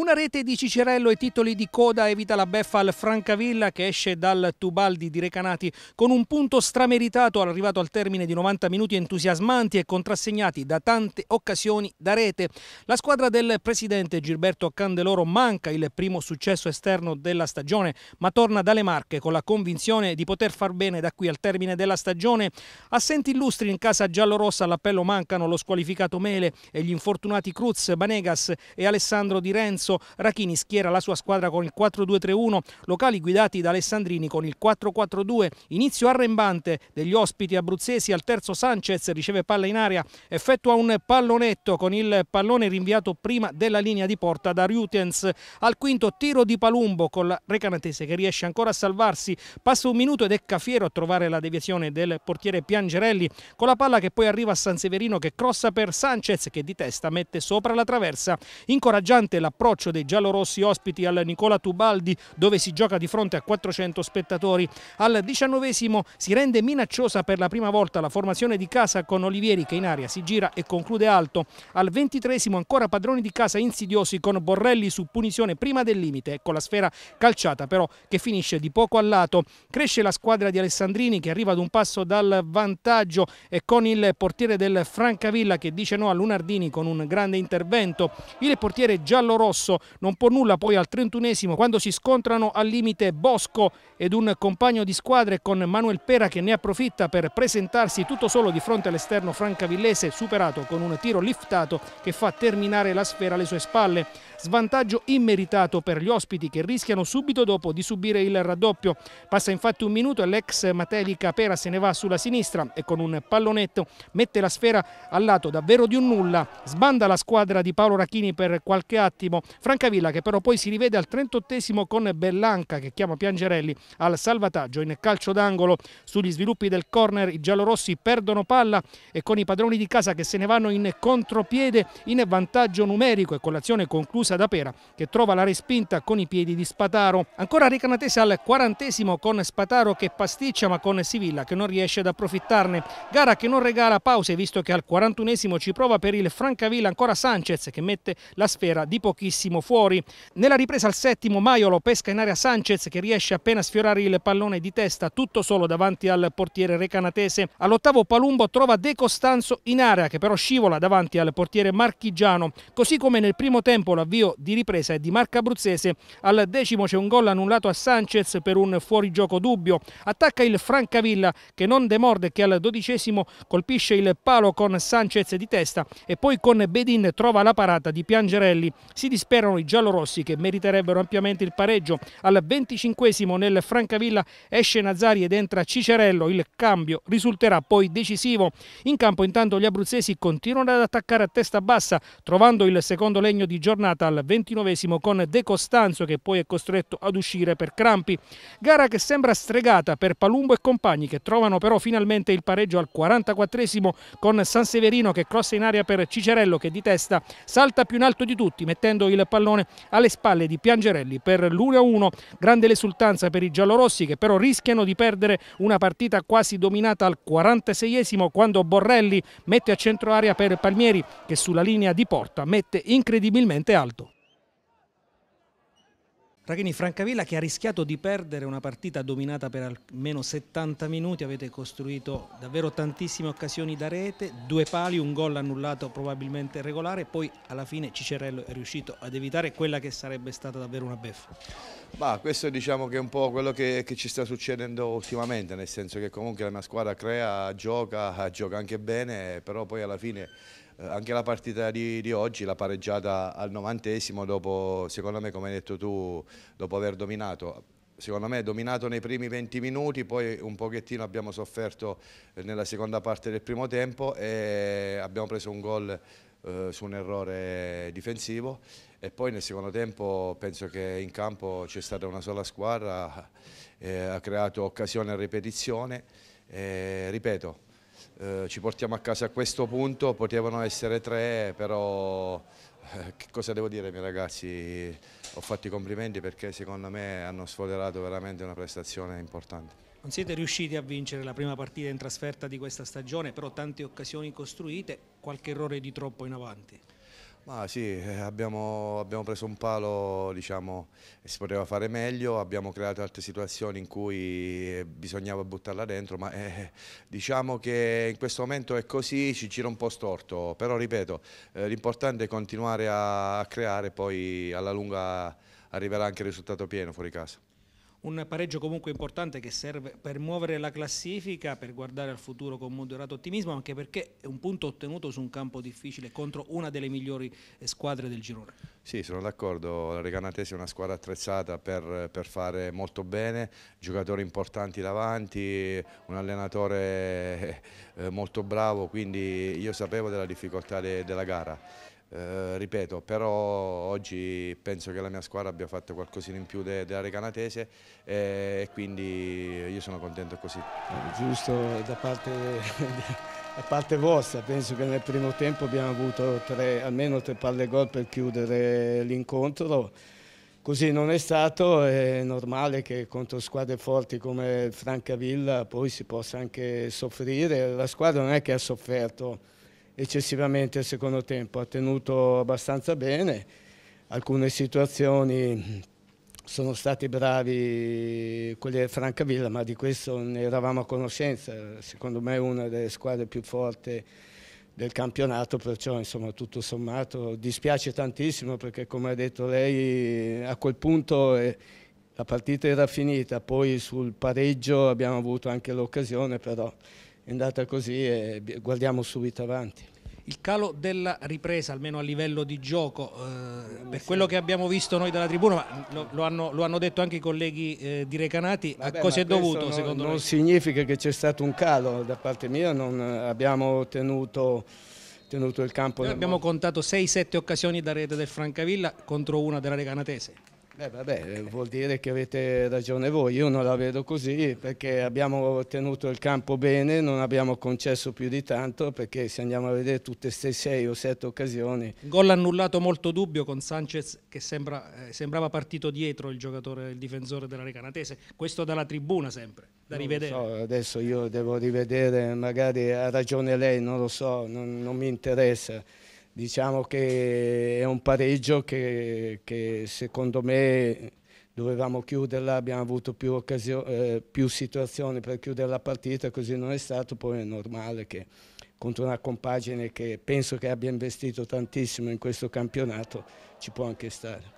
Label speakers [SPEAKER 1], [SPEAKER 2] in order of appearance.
[SPEAKER 1] Una rete di Cicerello e titoli di coda evita la beffa al Francavilla che esce dal Tubaldi di Recanati con un punto strameritato arrivato al termine di 90 minuti entusiasmanti e contrassegnati da tante occasioni da rete. La squadra del presidente Gilberto Candeloro manca il primo successo esterno della stagione ma torna dalle Marche con la convinzione di poter far bene da qui al termine della stagione. Assenti illustri in casa giallorossa all'appello mancano lo squalificato Mele e gli infortunati Cruz, Banegas e Alessandro Di Renzo Adesso Rachini schiera la sua squadra con il 4-2-3-1, locali guidati da Alessandrini con il 4-4-2, inizio arrembante degli ospiti abruzzesi al terzo Sanchez riceve palla in aria, effettua un pallonetto con il pallone rinviato prima della linea di porta da Rutens, al quinto tiro di Palumbo con la Recanatese che riesce ancora a salvarsi, passa un minuto ed è Cafiero a trovare la deviazione del portiere Piangerelli con la palla che poi arriva a San Severino che crossa per Sanchez che di testa mette sopra la traversa, incoraggiante l'approccio l'approccio dei giallorossi ospiti al Nicola Tubaldi dove si gioca di fronte a 400 spettatori. Al diciannovesimo si rende minacciosa per la prima volta la formazione di casa con Olivieri che in aria si gira e conclude alto. Al ventitresimo ancora padroni di casa insidiosi con Borrelli su punizione prima del limite con ecco la sfera calciata però che finisce di poco al lato. Cresce la squadra di Alessandrini che arriva ad un passo dal vantaggio e con il portiere del Francavilla che dice no a Lunardini con un grande intervento. Il portiere giallo-rosso Rosso non può nulla poi al 31 quando si scontrano al limite Bosco ed un compagno di squadre con Manuel Pera che ne approfitta per presentarsi tutto solo di fronte all'esterno francavillese superato con un tiro liftato che fa terminare la sfera alle sue spalle. Svantaggio immeritato per gli ospiti che rischiano subito dopo di subire il raddoppio. Passa infatti un minuto e l'ex Matelica Pera se ne va sulla sinistra e con un pallonetto mette la sfera al lato davvero di un nulla. Sbanda la squadra di Paolo Racchini per qualche attimo Francavilla che però poi si rivede al 38 con Bellanca che chiama Piangerelli al salvataggio in calcio d'angolo sugli sviluppi del corner i giallorossi perdono palla e con i padroni di casa che se ne vanno in contropiede in vantaggio numerico e con l'azione conclusa da Pera che trova la respinta con i piedi di Spataro ancora Ricanatese al 40 con Spataro che pasticcia ma con Sivilla che non riesce ad approfittarne gara che non regala pause visto che al 41 ci prova per il Francavilla ancora Sanchez che mette la sfera di pochissimo larghissimo fuori. Nella ripresa al settimo Maiolo pesca in area Sanchez che riesce appena a sfiorare il pallone di testa tutto solo davanti al portiere recanatese. All'ottavo Palumbo trova De Costanzo in area che però scivola davanti al portiere marchigiano, così come nel primo tempo l'avvio di ripresa è di Marca Abruzzese. Al decimo c'è un gol annullato a Sanchez per un fuorigioco dubbio. Attacca il Francavilla che non demorde che al dodicesimo colpisce il palo con Sanchez di testa e poi con Bedin trova la parata di Piangerelli. Si disp- sperano i giallorossi che meriterebbero ampiamente il pareggio. Al 25 nel Francavilla esce Nazari ed entra Cicerello, il cambio risulterà poi decisivo. In campo intanto gli abruzzesi continuano ad attaccare a testa bassa trovando il secondo legno di giornata al 29 con De Costanzo che poi è costretto ad uscire per crampi. Gara che sembra stregata per Palumbo e compagni che trovano però finalmente il pareggio al 44 con San Severino che crossa in aria per Cicerello che di testa salta più in alto di tutti mettendo il il pallone alle spalle di Piangerelli per l'1-1. Grande l'esultanza per i giallorossi che però rischiano di perdere una partita quasi dominata al 46esimo quando Borrelli mette a centro aria per Palmieri che sulla linea di porta mette incredibilmente alto. Rachini Francavilla che ha rischiato di perdere una partita dominata per almeno 70 minuti, avete costruito davvero tantissime occasioni da rete, due pali, un gol annullato probabilmente regolare, poi alla fine Cicerello è riuscito ad evitare quella che sarebbe stata davvero una beffa.
[SPEAKER 2] Ma questo diciamo che è un po' quello che, che, ci sta succedendo ultimamente, nel senso che comunque la mia squadra crea, gioca, gioca anche bene, però poi alla fine eh, anche la partita di, di, oggi, la pareggiata al novantesimo, dopo, secondo me come hai detto tu, dopo aver dominato, secondo me dominato nei primi 20 minuti, poi un pochettino abbiamo sofferto eh, nella seconda parte del primo tempo e abbiamo preso un gol eh, su un errore difensivo e poi nel secondo tempo penso che in campo c'è stata una sola squadra, eh, ha creato occasione a ripetizione, eh, ripeto eh, ci portiamo a casa a questo punto, potevano essere tre, però eh, che cosa devo dire miei ragazzi, ho fatto i complimenti perché secondo me hanno sfoderato veramente una prestazione importante.
[SPEAKER 1] Non siete riusciti a vincere la prima partita in trasferta di questa stagione, però tante occasioni costruite, qualche errore di troppo in avanti.
[SPEAKER 2] Ma sì, eh, abbiamo, abbiamo preso un palo, diciamo, si poteva fare meglio, abbiamo creato altre situazioni in cui eh, bisognava buttarla dentro, ma eh, diciamo che in questo momento è così, ci gira un po' storto, però ripeto, eh, l'importante è continuare a, a creare, poi alla lunga arriverà anche il risultato pieno fuori casa
[SPEAKER 1] un pareggio comunque importante che serve per muovere la classifica, per guardare al futuro con moderato ottimismo, anche perché è un punto ottenuto su un campo difficile contro una delle migliori eh, squadre del girone.
[SPEAKER 2] Sì, sono d'accordo, la Reganatesi è una squadra attrezzata per, per, fare molto bene, giocatori importanti davanti, un allenatore eh, molto bravo, quindi io sapevo della difficoltà de, della gara. Eh, ripeto, però oggi penso che la mia squadra abbia fatto qualcosina in più de della Recanatese eh, e quindi io sono contento così. Eh,
[SPEAKER 3] giusto, da parte, da parte, vostra penso che nel primo tempo abbiamo avuto tre, almeno tre palle gol per chiudere l'incontro. Così non è stato, è normale che contro squadre forti come Francavilla poi si possa anche soffrire. La squadra non è che ha sofferto eccessivamente il secondo tempo, ha tenuto abbastanza bene, alcune situazioni sono stati bravi quelli di Francavilla, ma di questo ne eravamo a conoscenza, secondo me è una delle squadre più forti del campionato, perciò insomma tutto sommato dispiace tantissimo perché come ha detto lei a quel punto eh, la partita era finita, poi sul pareggio abbiamo avuto anche l'occasione però è andata così e guardiamo subito avanti.
[SPEAKER 1] Il calo della ripresa, almeno a livello di gioco, eh, per quello che abbiamo visto noi dalla tribuna, ma lo, lo, hanno, lo hanno, detto anche i colleghi eh, di Recanati, Vabbè, a cosa è dovuto non, secondo non Non
[SPEAKER 3] significa che c'è stato un calo da parte mia, non eh, abbiamo tenuto tenuto il campo. Noi abbiamo mondo.
[SPEAKER 1] contato 6-7 occasioni da rete del Francavilla contro una della Recanatese.
[SPEAKER 3] Beh, vabbè, vuol dire che avete ragione voi, io non la vedo così perché abbiamo tenuto il campo bene, non abbiamo concesso più di tanto perché se andiamo a vedere tutte queste sei o sette occasioni.
[SPEAKER 1] Gol annullato molto dubbio con Sanchez che sembra, eh, sembrava partito dietro il giocatore, il difensore della Recanatese, questo dalla tribuna sempre,
[SPEAKER 3] da non rivedere. So, adesso io devo rivedere, magari ha ragione lei, non lo so, non, non mi interessa diciamo che è un pareggio che, che secondo me dovevamo chiuderla, abbiamo avuto più, eh, più, situazioni per chiudere la partita, così non è stato, poi è normale che contro una compagine che penso che abbia investito tantissimo in questo campionato ci può anche stare.